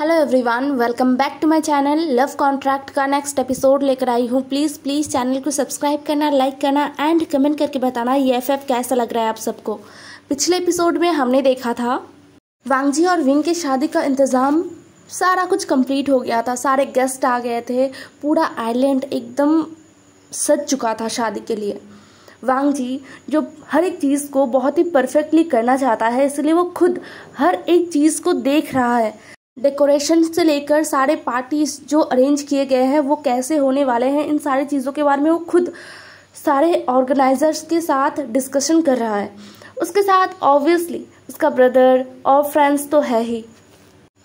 hello everyone welcome back to my channel love contract का next episode लेकर आई हूँ प्लीज़ प्लीज़ चैनल को सब्सक्राइब करना लाइक करना एंड कमेंट करके बताना ये एफ कैसा लग रहा है आप सबको पिछले एपिसोड में हमने देखा था वांगजी और विंग के शादी का इंतज़ाम सारा कुछ कंप्लीट हो गया था सारे गेस्ट आ गए थे पूरा आइलैंड एकदम सज चुका था शादी के लिए वांग जी जो हर एक चीज़ को बहुत ही परफेक्टली करना चाहता है इसलिए वो खुद हर एक चीज़ को देख रहा है डेकोरेशन से लेकर सारे पार्टीज जो अरेंज किए गए हैं वो कैसे होने वाले हैं इन सारी चीज़ों के बारे में वो खुद सारे ऑर्गेनाइजर्स के साथ डिस्कशन कर रहा है उसके साथ ऑब्वियसली उसका ब्रदर और फ्रेंड्स तो है ही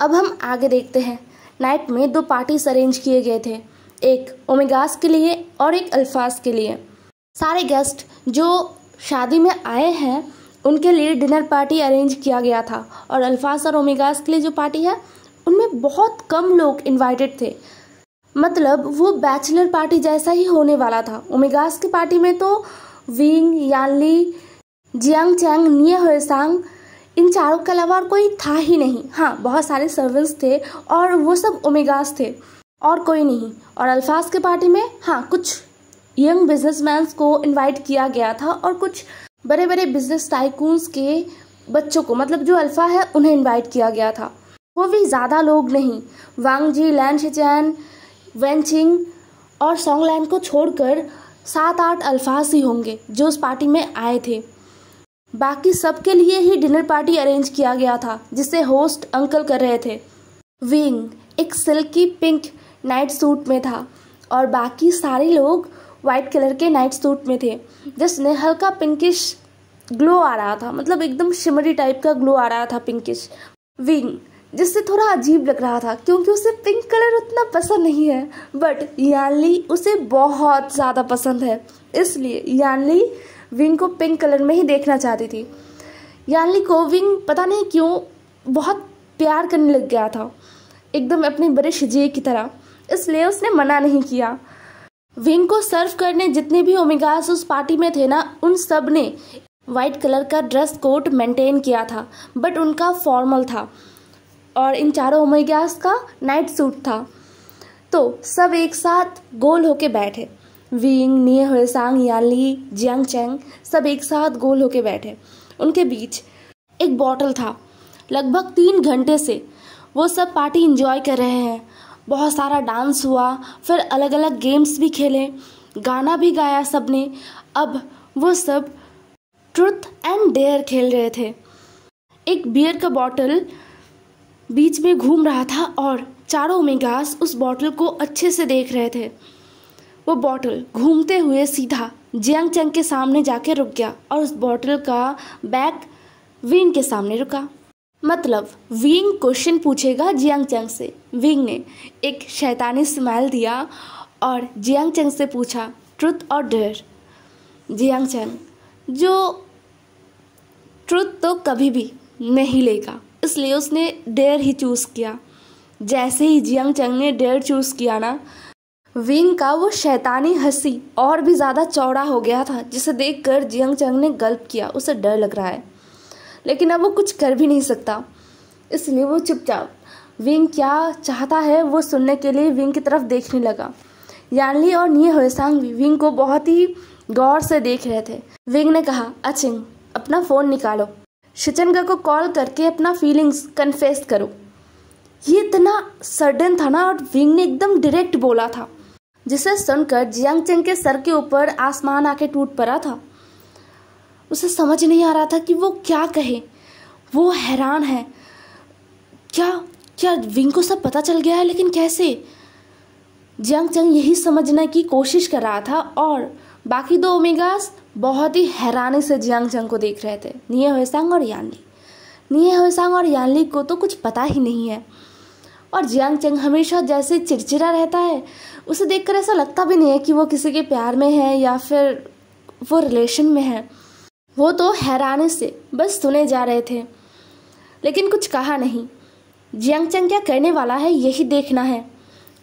अब हम आगे देखते हैं नाइट में दो पार्टीज अरेंज किए गए थे एक ओमेगास के लिए और एक अल्फाज के लिए सारे गेस्ट जो शादी में आए हैं उनके लिए डिनर पार्टी अरेंज किया गया था और अल्फाज और ओमेगास के लिए जो पार्टी है उनमें बहुत कम लोग इनवाइटेड थे मतलब वो बैचलर पार्टी जैसा ही होने वाला था ओमेगास की पार्टी में तो विंग यानली जियांग चैंग निय होसांग इन चारों के अलावा और कोई था ही नहीं हाँ बहुत सारे सर्वेंट्स थे और वो सब ओमेगास थे और कोई नहीं और अल्फाज के पार्टी में हाँ कुछ यंग बिजनेसमैन को इनवाइट किया गया था और कुछ बड़े बड़े बिजनेस टाइकून्स के बच्चों को मतलब जो अल्फा है उन्हें इनवाइट किया गया था वो भी ज़्यादा लोग नहीं वांग जी लैन शिचैन वेंचिंग और सॉन्ग लैन को छोड़कर सात आठ अल्फाज ही होंगे जो उस पार्टी में आए थे बाकी सबके लिए ही डिनर पार्टी अरेंज किया गया था जिसे होस्ट अंकल कर रहे थे विंग एक सिल्की पिंक नाइट सूट में था और बाकी सारे लोग वाइट कलर के नाइट सूट में थे जिसने हल्का पिंकिश ग्लो आ रहा था मतलब एकदम शिमरी टाइप का ग्लो आ रहा था पिंकिश विंग जिससे थोड़ा अजीब लग रहा था क्योंकि उसे पिंक कलर उतना पसंद नहीं है बट यानली उसे बहुत ज़्यादा पसंद है इसलिए यानली विंग को पिंक कलर में ही देखना चाहती थी यानली को विंग पता नहीं क्यों बहुत प्यार करने लग गया था एकदम अपनी बड़े शिजिए की तरह इसलिए उसने मना नहीं किया विंग को सर्व करने जितने भी ओमेगास उस पार्टी में थे ना उन सब ने वाइट कलर का ड्रेस कोड मेंटेन किया था बट उनका फॉर्मल था और इन चारों ओमेगास का नाइट सूट था तो सब एक साथ गोल होके बैठे विंग निये हुए सांग याली जियांग चैंग सब एक साथ गोल होके बैठे उनके बीच एक बॉटल था लगभग तीन घंटे से वो सब पार्टी इंजॉय कर रहे हैं बहुत सारा डांस हुआ फिर अलग अलग गेम्स भी खेले गाना भी गाया सब ने अब वो सब ट्रुथ एंड डेयर खेल रहे थे एक बियर का बॉटल बीच में घूम रहा था और चारों घास उस बॉटल को अच्छे से देख रहे थे वो बॉटल घूमते हुए सीधा जियांग चंग के सामने जाके रुक गया और उस बॉटल का बैक विंग के सामने रुका मतलब विंग क्वेश्चन पूछेगा जियांग चंग से विंग ने एक शैतानी स्माइल दिया और जियांग चंग से पूछा ट्रुथ और डर जियांग चंग जो ट्रुथ तो कभी भी नहीं लेगा इसलिए उसने डेयर ही चूज़ किया जैसे ही जियांग चंग ने डेयर चूज़ किया ना विंग का वो शैतानी हंसी और भी ज़्यादा चौड़ा हो गया था जिसे देखकर जियांग चंग ने गल्प किया उसे डर लग रहा है लेकिन अब वो कुछ कर भी नहीं सकता इसलिए वो चुपचाप विंग क्या चाहता है वो सुनने के लिए विंग की तरफ देखने लगा यानली और निये होयसांग भी विंग को बहुत ही गौर से देख रहे थे विंग ने कहा अचिंग अपना फ़ोन निकालो शिचनगा को कॉल करके अपना फीलिंग्स कन्फेस करो ये इतना सडन था ना और विंग ने एकदम डायरेक्ट बोला था जिसे सुनकर जियांग चेंग के सर के ऊपर आसमान आके टूट पड़ा था उसे समझ नहीं आ रहा था कि वो क्या कहे वो हैरान है क्या क्या विंग को सब पता चल गया है लेकिन कैसे जियांग चंग यही समझने की कोशिश कर रहा था और बाकी दो ओमेगास बहुत ही हैरानी से जियांग जंग को देख रहे थे निये होसांग और यानली निये होसांग और यानली को तो कुछ पता ही नहीं है और जियांग चंग हमेशा जैसे चिड़चिड़ा रहता है उसे देखकर ऐसा लगता भी नहीं है कि वो किसी के प्यार में है या फिर वो रिलेशन में है वो तो हैरानी से बस सुने जा रहे थे लेकिन कुछ कहा नहीं जियांग चंग क्या करने वाला है यही देखना है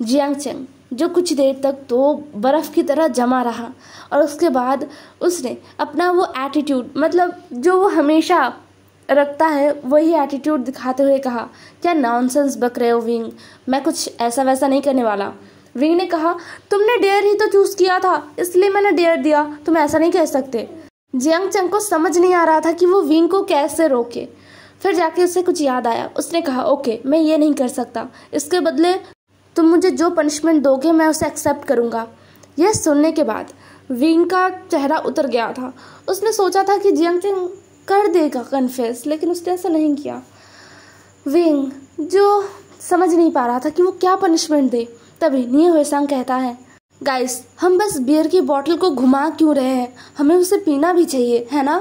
जियांग चंग जो कुछ देर तक तो बर्फ़ की तरह जमा रहा और उसके बाद उसने अपना वो एटीट्यूड मतलब जो वो हमेशा रखता है वही एटीट्यूड दिखाते हुए कहा क्या नॉनसेंस बक रहे हो विंग मैं कुछ ऐसा वैसा नहीं करने वाला विंग ने कहा तुमने डेयर ही तो चूज़ किया था इसलिए मैंने डेयर दिया तुम ऐसा नहीं कह सकते जियांग चंग को समझ नहीं आ रहा था कि वो विंग को कैसे रोके फिर जाके उसे कुछ याद आया उसने कहा ओके मैं ये नहीं कर सकता इसके बदले तुम मुझे जो पनिशमेंट दोगे मैं उसे एक्सेप्ट करूँगा यह सुनने के बाद विंग का चेहरा उतर गया था उसने सोचा था कि जियंग चिंग कर देगा कन्फेस लेकिन उसने ऐसा नहीं किया विंग जो समझ नहीं पा रहा था कि वो क्या पनिशमेंट दे तभी निय संग कहता है गाइस हम बस बियर की बॉटल को घुमा क्यों रहे हैं हमें उसे पीना भी चाहिए है ना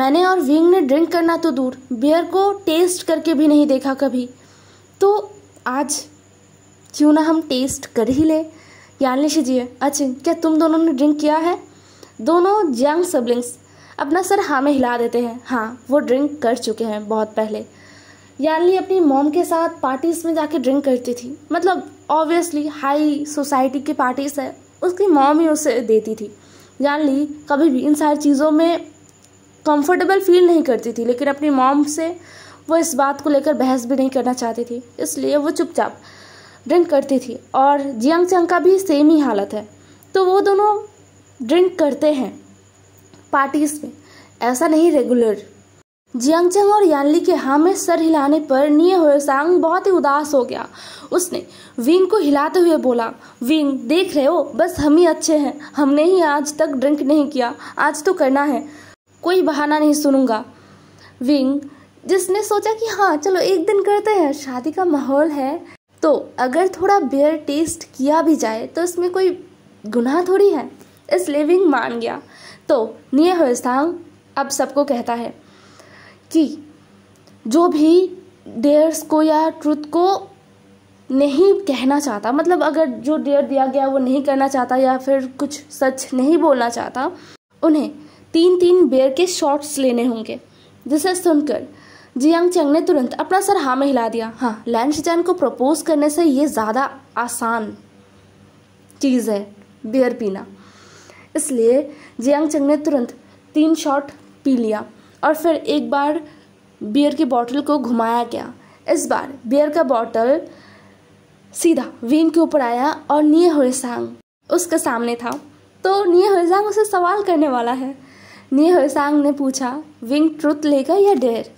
मैंने और विंग ने ड्रिंक करना तो दूर बियर को टेस्ट करके भी नहीं देखा कभी तो आज क्यों ना हम टेस्ट कर ही लें यानले जी अच्छा क्या तुम दोनों ने ड्रिंक किया है दोनों जंग सबलिंग्स अपना सर हाँ में हिला देते हैं हाँ वो ड्रिंक कर चुके हैं बहुत पहले यानली अपनी मॉम के साथ पार्टीज़ में जाके ड्रिंक करती थी मतलब ऑब्वियसली हाई सोसाइटी की पार्टीज़ है उसकी मॉम ही उसे देती थी यानली कभी भी इन सारी चीज़ों में कंफर्टेबल फील नहीं करती थी लेकिन अपनी मॉम से वो इस बात को लेकर बहस भी नहीं करना चाहती थी इसलिए वो चुपचाप ड्रिंक करती थी और जियांग चंग का भी सेम ही हालत है तो वो दोनों ड्रिंक करते हैं पार्टीज में ऐसा नहीं रेगुलर जियांग चंग और यानली के हाँ में सर हिलाने पर निये सांग बहुत ही उदास हो गया उसने विंग को हिलाते हुए बोला विंग देख रहे हो बस हम ही अच्छे हैं हमने ही आज तक ड्रिंक नहीं किया आज तो करना है कोई बहाना नहीं सुनूंगा विंग जिसने सोचा कि हाँ चलो एक दिन करते हैं शादी का माहौल है तो अगर थोड़ा बियर टेस्ट किया भी जाए तो इसमें कोई गुनाह थोड़ी है इस लिविंग मान गया तो निय होस्तांग अब सबको कहता है कि जो भी डेयर्स को या ट्रुथ को नहीं कहना चाहता मतलब अगर जो डेयर दिया गया वो नहीं करना चाहता या फिर कुछ सच नहीं बोलना चाहता उन्हें तीन तीन बेयर के शॉट्स लेने होंगे जिसे सुनकर जियांग चंग ने तुरंत अपना सर हाँ में हिला दिया हाँ लैन शिजान को प्रपोज करने से ये ज़्यादा आसान चीज़ है बियर पीना इसलिए जियांग चंग ने तुरंत तीन शॉट पी लिया और फिर एक बार बियर की बॉटल को घुमाया गया इस बार बियर का बॉटल सीधा विंग के ऊपर आया और निये हुएसांग उसके सामने था तो निये हुएसांग उसे सवाल करने वाला है निये हुएसांग ने पूछा विंग ट्रुथ लेगा या डेयर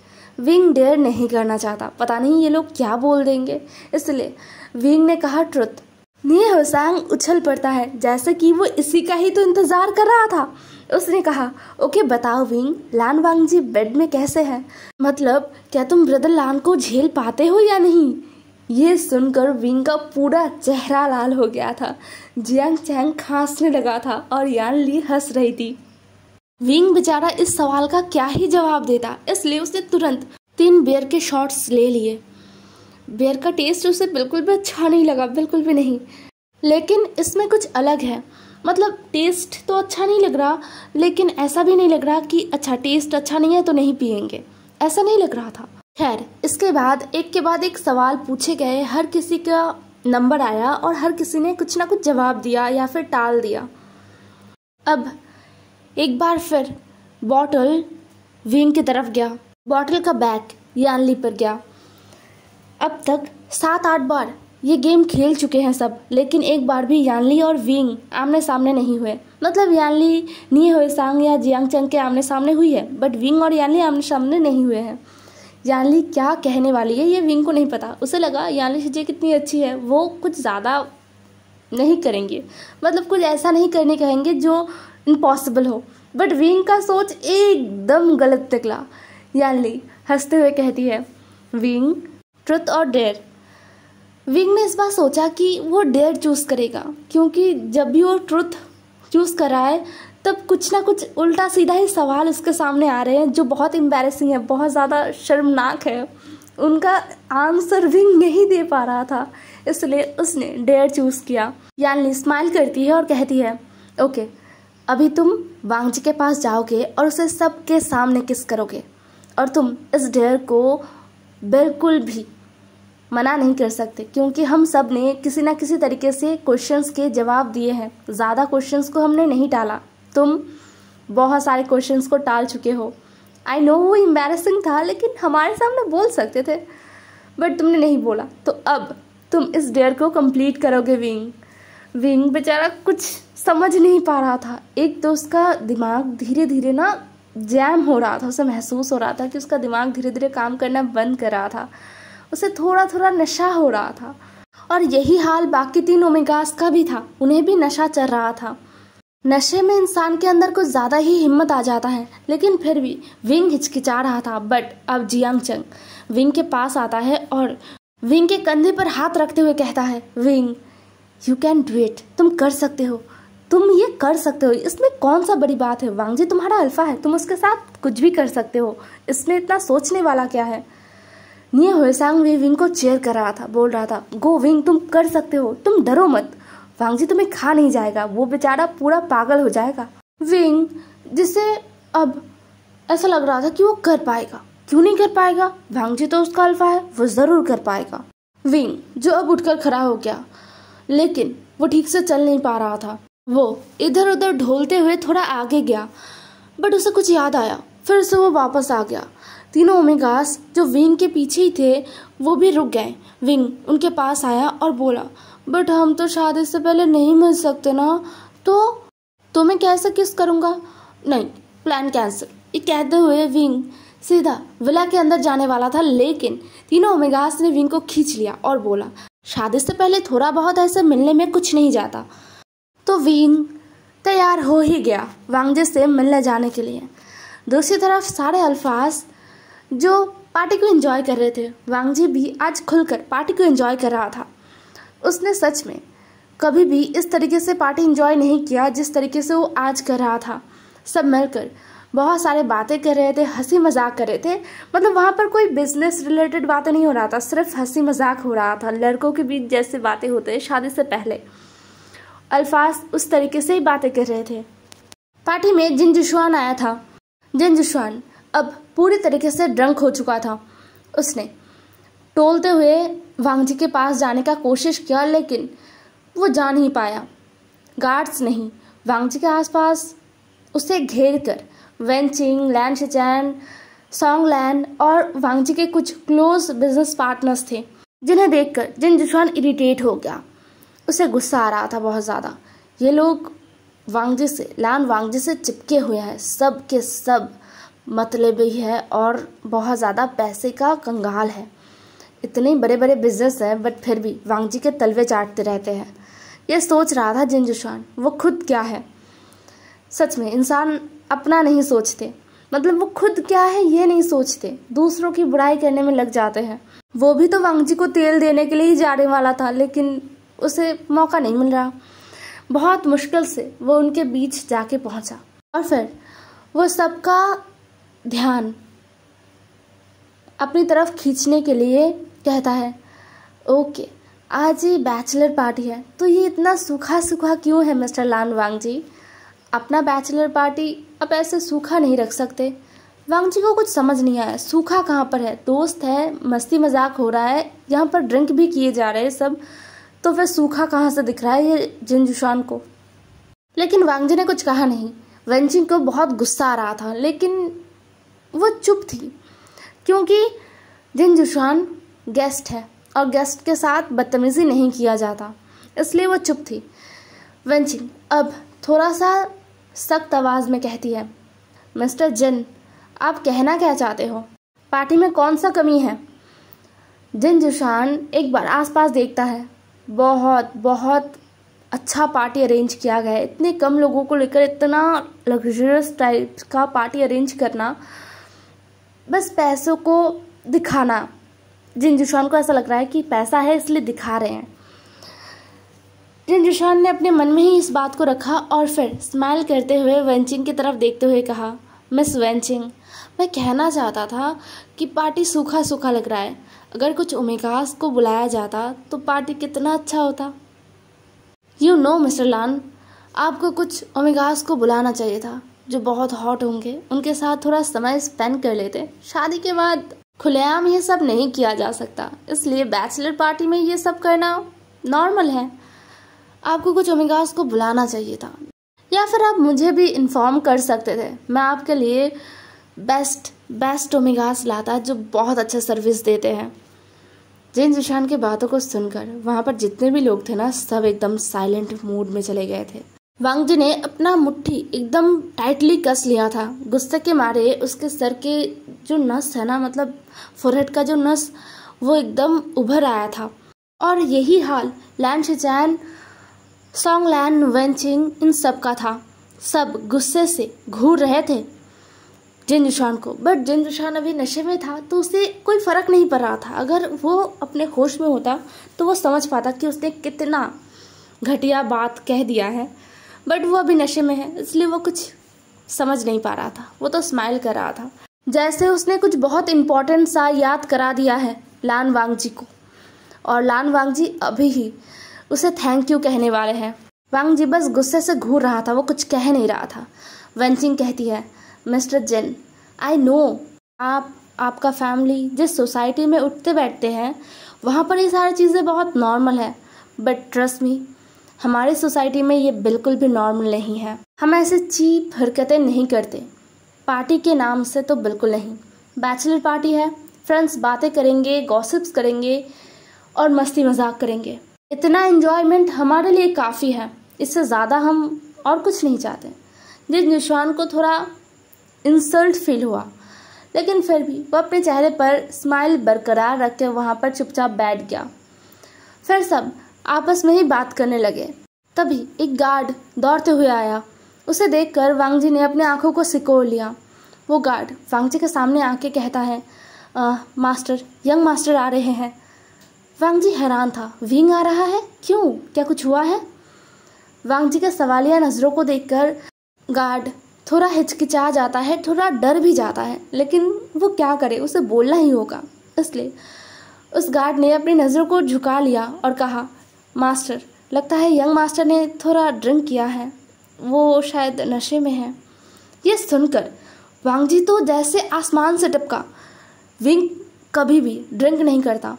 विंग डेयर नहीं करना चाहता पता नहीं ये लोग क्या बोल देंगे इसलिए विंग ने कहा ट्रुथ हो होसांग उछल पड़ता है जैसे कि वो इसी का ही तो इंतज़ार कर रहा था उसने कहा ओके बताओ विंग लान वांग जी बेड में कैसे हैं मतलब क्या तुम ब्रदर लान को झेल पाते हो या नहीं ये सुनकर विंग का पूरा चेहरा लाल हो गया था जियांग चैंग खांसने लगा था और यान ली हंस रही थी विंग बेचारा इस सवाल का क्या ही जवाब देता इसलिए उसने तुरंत तीन बेर के शॉट्स ले लिए बेर का टेस्ट उसे बिल्कुल भी अच्छा नहीं लगा बिल्कुल भी नहीं लेकिन इसमें कुछ अलग है मतलब टेस्ट तो अच्छा नहीं लग रहा लेकिन ऐसा भी नहीं लग रहा कि अच्छा टेस्ट अच्छा नहीं है तो नहीं पियेंगे ऐसा नहीं लग रहा था खैर इसके बाद एक के बाद एक सवाल पूछे गए हर किसी का नंबर आया और हर किसी ने कुछ ना कुछ जवाब दिया या फिर टाल दिया अब एक बार फिर बॉटल विंग की तरफ गया बॉटल का बैक यानली पर गया अब तक सात आठ बार ये गेम खेल चुके हैं सब लेकिन एक बार भी यानली और विंग आमने सामने नहीं हुए मतलब यानली नी हुए सांग या जियांग चंग के आमने सामने हुई है बट विंग और यानली आमने सामने नहीं हुए हैं यानली क्या कहने वाली है ये विंग को नहीं पता उसे लगा यानली शिजे कितनी अच्छी है वो कुछ ज़्यादा नहीं करेंगे मतलब कुछ ऐसा नहीं करने कहेंगे जो इम्पॉसिबल हो बट वीन का सोच एकदम गलत निकला यानली हंसते हुए कहती है विंग ट्रुथ और डेयर विंग ने इस बार सोचा कि वो डेयर चूज़ करेगा क्योंकि जब भी वो ट्रुथ चूज़ कर रहा है तब कुछ ना कुछ उल्टा सीधा ही सवाल उसके सामने आ रहे हैं जो बहुत एम्बेरसिंग है बहुत ज़्यादा शर्मनाक है उनका आंसर विंग नहीं दे पा रहा था इसलिए उसने डेयर चूज किया यानी स्माइल करती है और कहती है ओके अभी तुम वांगजी के पास जाओगे और उसे सबके सामने किस करोगे और तुम इस डेयर को बिल्कुल भी मना नहीं कर सकते क्योंकि हम सब ने किसी ना किसी तरीके से क्वेश्चंस के जवाब दिए हैं ज़्यादा क्वेश्चंस को हमने नहीं टाला तुम बहुत सारे क्वेश्चंस को टाल चुके हो आई नो वो एम्बेरसिंग था लेकिन हमारे सामने बोल सकते थे बट तुमने नहीं बोला तो अब तुम इस डेयर को कंप्लीट करोगे विंग विंग बेचारा कुछ समझ नहीं पा रहा था एक तो उसका दिमाग धीरे धीरे ना जैम हो रहा था उसे महसूस हो रहा था कि उसका दिमाग धीरे धीरे काम करना बंद कर रहा था उसे थोड़ा थोड़ा नशा हो रहा था और यही हाल बाकी तीन ओमेगास का भी था उन्हें भी नशा चल रहा था नशे में इंसान के अंदर कुछ ज़्यादा ही हिम्मत आ जाता है लेकिन फिर भी विंग हिचकिचा रहा था बट अब जियांग चंग विंग के पास आता है और विंग के कंधे पर हाथ रखते हुए कहता है Wing you can do it तुम कर सकते हो तुम ये कर सकते हो इसमें कौन सा बड़ी बात है वांगजी तुम्हारा अल्फा है तुम उसके साथ कुछ भी कर सकते हो इसमें इतना सोचने वाला क्या है निये होसांग भी विंग को चेयर कर रहा था बोल रहा था गो विंग तुम कर सकते हो तुम डरो मत वांगजी तुम्हें खा नहीं जाएगा वो बेचारा पूरा पागल हो जाएगा विंग जिसे अब ऐसा लग रहा था कि वो कर पाएगा क्यों नहीं कर पाएगा जी तो उसका अल्फा है वो ज़रूर कर पाएगा विंग जो अब उठकर खड़ा हो गया लेकिन वो ठीक से चल नहीं पा रहा था वो इधर उधर ढोलते हुए थोड़ा आगे गया बट उसे कुछ याद आया फिर से वो वापस आ गया तीनों ओमेगास जो विंग के पीछे ही थे वो भी रुक गए विंग उनके पास आया और बोला बट हम तो शादी से पहले नहीं मिल सकते ना तो तो मैं कैसे किस करूँगा नहीं प्लान कैंसिल ये कहते हुए विंग सीधा विला के अंदर जाने वाला था लेकिन तीनों ओमेगास ने विंग को खींच लिया और बोला शादी से पहले थोड़ा बहुत ऐसे मिलने में कुछ नहीं जाता तो विंग तैयार हो ही गया वांगजे से मिलने जाने के लिए दूसरी तरफ सारे अल्फाज जो पार्टी को एंजॉय कर रहे थे वांगजी भी आज खुलकर पार्टी को एंजॉय कर रहा था उसने सच में कभी भी इस तरीके से पार्टी एंजॉय नहीं किया जिस तरीके से वो आज कर रहा था सब मिलकर बहुत सारे बातें कर रहे थे हंसी मजाक कर रहे थे मतलब वहाँ पर कोई बिजनेस रिलेटेड बातें नहीं हो रहा था सिर्फ हंसी मजाक हो रहा था लड़कों के बीच जैसे बातें होते हैं शादी से पहले अल्फाज उस तरीके से ही बातें कर रहे थे पार्टी में जिन जुशवान आया था जिन जुशवान अब पूरी तरीके से ड्रंक हो चुका था उसने टोलते हुए वांगजी के पास जाने का कोशिश किया लेकिन वो जा नहीं पाया गार्ड्स नहीं वांगजी के आसपास उसे घेर कर Wenqing Lan Shichen Song Lan और वांगजी के कुछ क्लोज बिजनेस पार्टनर्स थे जिन्हें देखकर जिन जुशान इरिटेट हो गया उसे गुस्सा आ रहा था बहुत ज़्यादा ये लोग वांगजी से लैन वांगजी से चिपके हुए हैं सब के सब मतलब ही है और बहुत ज़्यादा पैसे का कंगाल है इतने बड़े बड़े बिजनेस हैं बट फिर भी वांगजी के तलवे चाटते रहते हैं ये सोच रहा था जिन जुशान वो खुद क्या है सच में इंसान अपना नहीं सोचते मतलब वो खुद क्या है ये नहीं सोचते दूसरों की बुराई करने में लग जाते हैं वो भी तो वांगजी को तेल देने के लिए ही जाने वाला था लेकिन उसे मौका नहीं मिल रहा बहुत मुश्किल से वो उनके बीच जाके पहुंचा और फिर वो सबका ध्यान अपनी तरफ खींचने के लिए कहता है ओके आज ये बैचलर पार्टी है तो ये इतना सूखा सूखा क्यों है मिस्टर लान वांग जी अपना बैचलर पार्टी अब ऐसे सूखा नहीं रख सकते वांगजी को कुछ समझ नहीं आया सूखा कहाँ पर है दोस्त है मस्ती मजाक हो रहा है यहाँ पर ड्रिंक भी किए जा रहे हैं सब तो फिर सूखा कहाँ से दिख रहा है ये जिनजुशान को लेकिन वांगजी ने कुछ कहा नहीं वेंजिंग को बहुत गुस्सा आ रहा था लेकिन वो चुप थी क्योंकि जिनजुशान गेस्ट है और गेस्ट के साथ बदतमीजी नहीं किया जाता इसलिए वो चुप थी वेंचिंग अब थोड़ा सा सख्त आवाज़ में कहती है मिस्टर जिन आप कहना क्या चाहते हो पार्टी में कौन सा कमी है जिन जुशान एक बार आसपास देखता है बहुत बहुत अच्छा पार्टी अरेंज किया गया है इतने कम लोगों को लेकर इतना लग्जरियस टाइप का पार्टी अरेंज करना बस पैसों को दिखाना जिन जुशान को ऐसा लग रहा है कि पैसा है इसलिए दिखा रहे हैं रिंजुशान ने अपने मन में ही इस बात को रखा और फिर स्माइल करते हुए वेंचिंग की तरफ देखते हुए कहा मिस वेंचिंग मैं कहना चाहता था कि पार्टी सूखा सूखा लग रहा है अगर कुछ उमेकास को बुलाया जाता तो पार्टी कितना अच्छा होता यू नो मिस्टर लान आपको कुछ ओमेगास को बुलाना चाहिए था जो बहुत हॉट होंगे उनके साथ थोड़ा समय स्पेंड कर लेते शादी के बाद खुलेआम ये सब नहीं किया जा सकता इसलिए बैचलर पार्टी में ये सब करना नॉर्मल है आपको कुछ ओमेगास को बुलाना चाहिए था या फिर आप मुझे भी इन्फॉर्म कर सकते थे मैं आपके लिए बेस्ट बेस्ट ओमेगास लाता जो बहुत अच्छा सर्विस देते हैं जिन जिशान की बातों को सुनकर वहाँ पर जितने भी लोग थे ना सब एकदम साइलेंट मूड में चले गए थे वांगजी ने अपना मुट्ठी एकदम टाइटली कस लिया था गुस्से के मारे उसके सर के जो नस है ना मतलब फोरहेड का जो नस वो एकदम उभर आया था और यही हाल लैंड शिचैन सॉन्ग वेंचिंग इन सब का था सब गुस्से से घूर रहे थे जिन जुशान को बट जिन जुशान अभी नशे में था तो उसे कोई फ़र्क नहीं पड़ रहा था अगर वो अपने होश में होता तो वो समझ पाता कि उसने कितना घटिया बात कह दिया है बट वो अभी नशे में है इसलिए वो कुछ समझ नहीं पा रहा था वो तो स्माइल कर रहा था जैसे उसने कुछ बहुत इम्पोर्टेंट सा याद करा दिया है लान वांग जी को और लान वांग जी अभी ही उसे थैंक यू कहने वाले हैं वांग जी बस गुस्से से घूर रहा था वो कुछ कह नहीं रहा था वेंसिंग कहती है मिस्टर जेन आई नो आप आपका फैमिली जिस सोसाइटी में उठते बैठते हैं वहाँ पर ये सारी चीज़ें बहुत नॉर्मल है बट ट्रस्ट मी हमारी सोसाइटी में ये बिल्कुल भी नॉर्मल नहीं है हम ऐसे चीप हरकतें नहीं करते पार्टी के नाम से तो बिल्कुल नहीं बैचलर पार्टी है फ्रेंड्स बातें करेंगे गॉसिप्स करेंगे और मस्ती मजाक करेंगे इतना इन्जॉयमेंट हमारे लिए काफ़ी है इससे ज़्यादा हम और कुछ नहीं चाहते जिस निशान को थोड़ा इंसल्ट फील हुआ लेकिन फिर भी वह अपने चेहरे पर स्माइल बरकरार रख के वहाँ पर चुपचाप बैठ गया फिर सब आपस में ही बात करने लगे तभी एक गार्ड दौड़ते हुए आया उसे देखकर वांगजी ने अपनी आंखों को सिकोड़ लिया वो गार्ड वांगजी के सामने आके कहता है आ, मास्टर यंग मास्टर आ रहे हैं वांग जी हैरान था विंग आ रहा है क्यों क्या कुछ हुआ है वांग जी का सवालिया नज़रों को देखकर गार्ड थोड़ा हिचकिचा जाता है थोड़ा डर भी जाता है लेकिन वो क्या करे उसे बोलना ही होगा इसलिए उस गार्ड ने अपनी नज़रों को झुका लिया और कहा मास्टर लगता है यंग मास्टर ने थोड़ा ड्रिंक किया है वो शायद नशे में है ये सुनकर वांगजी तो जैसे आसमान से टपका विंग कभी भी ड्रिंक नहीं करता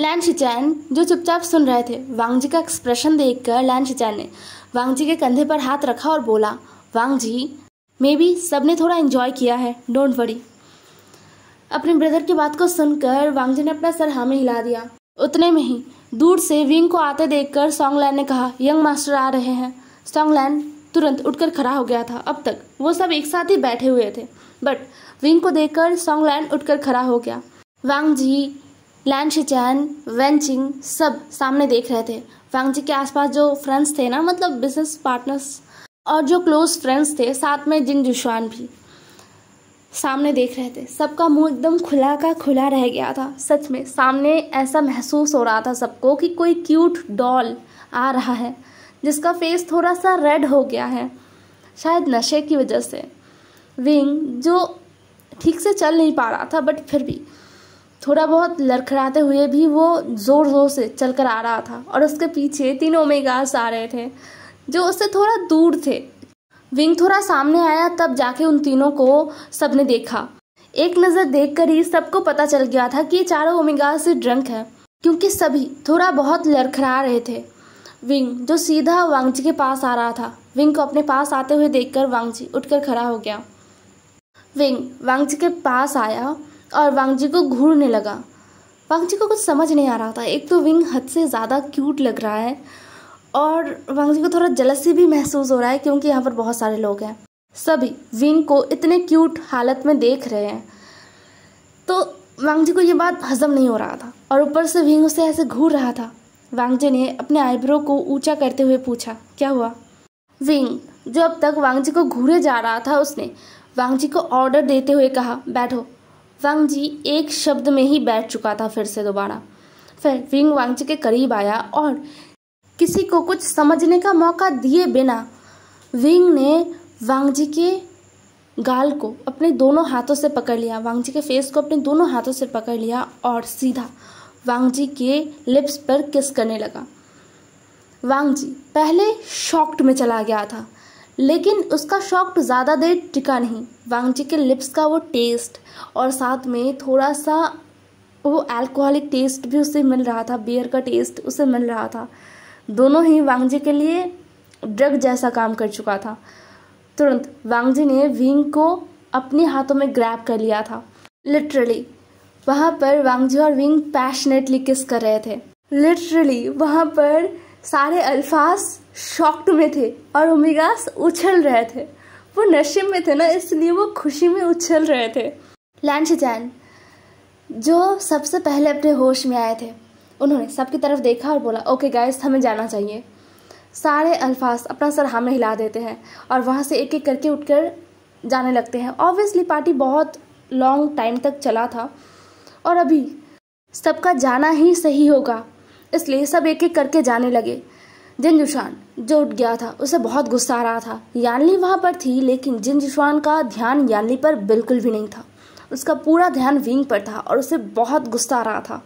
लैन शिचैन जो चुपचाप सुन रहे थे वांग जी का एक्सप्रेशन देखकर लैन शिचैन ने वांग जी के कंधे पर हाथ रखा और बोला वांग जी मे बी सब ने थोड़ा इन्जॉय किया है डोंट वरी अपने ब्रदर की बात को सुनकर वांग जी ने अपना सर हाँ में हिला दिया उतने में ही दूर से विंग को आते देखकर लैन ने कहा यंग मास्टर आ रहे हैं सॉन्ग लैन तुरंत उठकर खड़ा हो गया था अब तक वो सब एक साथ ही बैठे हुए थे बट विंग को देखकर सॉन्गलैन उठकर खड़ा हो गया वांग जी लैंड शिचैन वेंचिंग सब सामने देख रहे थे वांगजी के आसपास जो फ्रेंड्स थे ना मतलब बिजनेस पार्टनर्स और जो क्लोज फ्रेंड्स थे साथ में जिन जुशान भी सामने देख रहे थे सबका मुंह एकदम खुला का खुला रह गया था सच में सामने ऐसा महसूस हो रहा था सबको कि कोई क्यूट डॉल आ रहा है जिसका फेस थोड़ा सा रेड हो गया है शायद नशे की वजह से विंग जो ठीक से चल नहीं पा रहा था बट फिर भी थोड़ा बहुत लड़खड़ाते हुए भी वो ज़ोर ज़ोर से चल आ रहा था और उसके पीछे तीन ओमेगास आ रहे थे जो उससे थोड़ा दूर थे विंग थोड़ा सामने आया तब जाके उन तीनों को सबने देखा एक नज़र देखकर ही सबको पता चल गया था कि ये चारों ओमेगा से ड्रंक है क्योंकि सभी थोड़ा बहुत लड़खड़ा रहे थे विंग जो सीधा वांगजी के पास आ रहा था विंग को अपने पास आते हुए देखकर वांगजी उठकर खड़ा हो गया विंग वांगजी के पास आया और वांगजी को घूरने लगा वांगजी को कुछ समझ नहीं आ रहा था एक तो विंग हद से ज़्यादा क्यूट लग रहा है और वांगजी को थोड़ा जलसी भी महसूस हो रहा है क्योंकि यहाँ पर बहुत सारे लोग हैं सभी विंग को इतने क्यूट हालत में देख रहे हैं तो वांगजी को ये बात हजम नहीं हो रहा था और ऊपर से विंग उसे ऐसे घूर रहा था वांगजी ने अपने आईब्रो को ऊंचा करते हुए पूछा क्या हुआ विंग जो अब तक वांगजी को घूरे जा रहा था उसने वांगजी को ऑर्डर देते हुए कहा बैठो जी एक शब्द में ही बैठ चुका था फिर से दोबारा फिर विंग वांगजी के करीब आया और किसी को कुछ समझने का मौका दिए बिना विंग ने वांगजी के गाल को अपने दोनों हाथों से पकड़ लिया वांग जी के फेस को अपने दोनों हाथों से पकड़ लिया और सीधा वांगजी के लिप्स पर किस करने लगा वांग जी पहले शॉक्ड में चला गया था लेकिन उसका शौक तो ज़्यादा देर टिका नहीं वांगजी के लिप्स का वो टेस्ट और साथ में थोड़ा सा वो अल्कोहलिक टेस्ट भी उसे मिल रहा था बियर का टेस्ट उसे मिल रहा था दोनों ही वांगजी के लिए ड्रग जैसा काम कर चुका था तुरंत वांगजी ने विंग को अपने हाथों में ग्रैप कर लिया था लिटरली वहाँ पर वांगजी और विंग पैशनेटली किस कर रहे थे लिटरली वहाँ पर सारे अल्फाज शॉक्ड में थे और ओमेगास उछल रहे थे वो नशे में थे ना इसलिए वो खुशी में उछल रहे थे लैंड जैन जो सबसे पहले अपने होश में आए थे उन्होंने सबकी तरफ देखा और बोला ओके गाइस हमें जाना चाहिए सारे अल्फाज अपना सर हमें हिला देते हैं और वहाँ से एक एक करके उठकर जाने लगते हैं ऑब्वियसली पार्टी बहुत लॉन्ग टाइम तक चला था और अभी सबका जाना ही सही होगा इसलिए सब एक एक करके जाने लगे जिन जुशान जो उठ गया था उसे बहुत गुस्सा आ रहा था यानली वहाँ पर थी लेकिन जिन जुशान का ध्यान यानली पर बिल्कुल भी नहीं था उसका पूरा ध्यान विंग पर था और उसे बहुत गुस्सा आ रहा था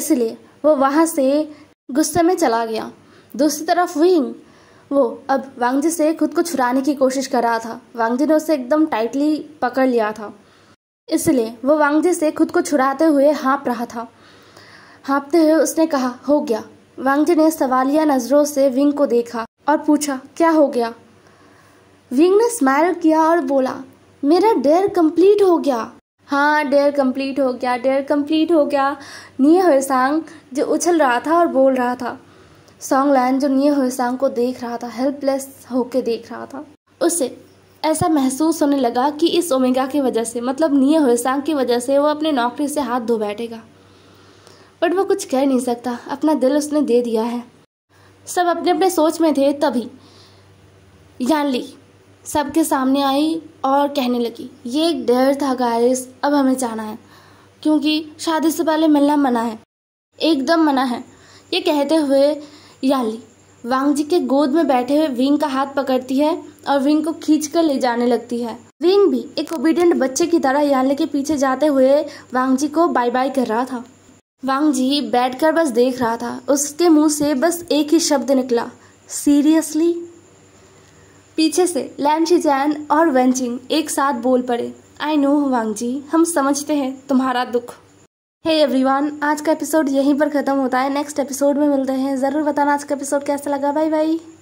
इसलिए वो वहाँ से गुस्से में चला गया दूसरी तरफ विंग वो अब वांगजी से खुद को छुड़ाने की कोशिश कर रहा था वांगजी ने उसे एकदम टाइटली पकड़ लिया था इसलिए वो वांगजी से खुद को छुड़ाते हुए हाँप रहा था हाँपते हुए उसने कहा हो गया वांगजे ने सवालिया नजरों से विंग को देखा और पूछा क्या हो गया विंग ने स्माइल किया और बोला मेरा डेयर कंप्लीट हो गया हाँ डेयर कंप्लीट हो गया डेयर कंप्लीट हो गया निये सांग जो उछल रहा था और बोल रहा था सॉन्ग लाइन जो निये सांग को देख रहा था हेल्पलेस होके देख रहा था उसे ऐसा महसूस होने लगा कि इस ओमेगा की वजह से मतलब निये सांग की वजह से वो अपने नौकरी से हाथ धो बैठेगा बट वो कुछ कह नहीं सकता अपना दिल उसने दे दिया है सब अपने अपने सोच में थे तभी यानली सबके सामने आई और कहने लगी ये एक डर था गायस अब हमें जाना है क्योंकि शादी से पहले मिलना मना है एकदम मना है ये कहते हुए यानली वांगजी के गोद में बैठे हुए विंग का हाथ पकड़ती है और विंग को खींच कर ले जाने लगती है विंग भी एक ओबीडियंट बच्चे की तरह यानली के पीछे जाते हुए वांगजी को बाय बाय कर रहा था वांग जी बैठकर बस देख रहा था उसके मुंह से बस एक ही शब्द निकला सीरियसली पीछे से लैमशी जैन और वेंचिंग एक साथ बोल पड़े आई नो वांग जी हम समझते हैं तुम्हारा दुख हे hey एवरीवन आज का एपिसोड यहीं पर ख़त्म होता है नेक्स्ट एपिसोड में मिलते हैं ज़रूर बताना आज का एपिसोड कैसा लगा बाय बाय